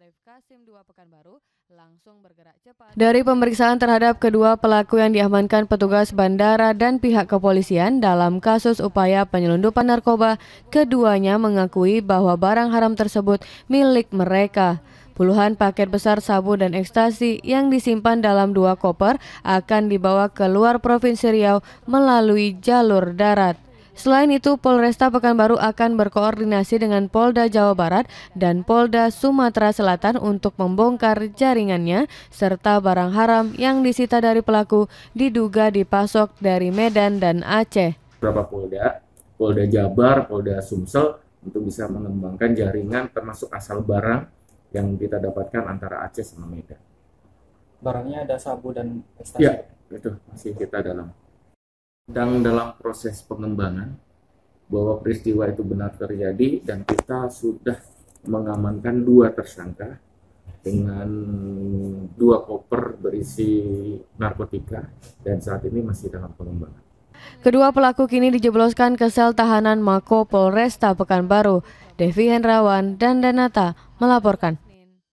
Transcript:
Kasim dua Pekanbaru langsung bergerak cepat. Dari pemeriksaan terhadap kedua pelaku yang diamankan petugas bandara dan pihak kepolisian dalam kasus upaya penyelundupan narkoba, keduanya mengakui bahwa barang haram tersebut milik mereka. Puluhan paket besar sabu dan ekstasi yang disimpan dalam dua koper akan dibawa ke luar Provinsi Riau melalui jalur darat. Selain itu, Polresta Pekanbaru akan berkoordinasi dengan Polda Jawa Barat dan Polda Sumatera Selatan untuk membongkar jaringannya serta barang haram yang disita dari pelaku diduga dipasok dari Medan dan Aceh. Berapa Polda, Polda Jabar, Polda Sumsel untuk bisa mengembangkan jaringan termasuk asal barang yang kita dapatkan antara Aceh sama Medan. Barangnya ada sabu dan ekstasi. Iya, ya, itu masih kita dalam sedang dalam proses pengembangan bahwa peristiwa itu benar terjadi dan kita sudah mengamankan dua tersangka dengan dua koper berisi narkotika dan saat ini masih dalam pengembangan. Kedua pelaku kini dijebloskan ke sel tahanan Mako Polresta Pekanbaru. Devi Hendrawan dan Danata melaporkan.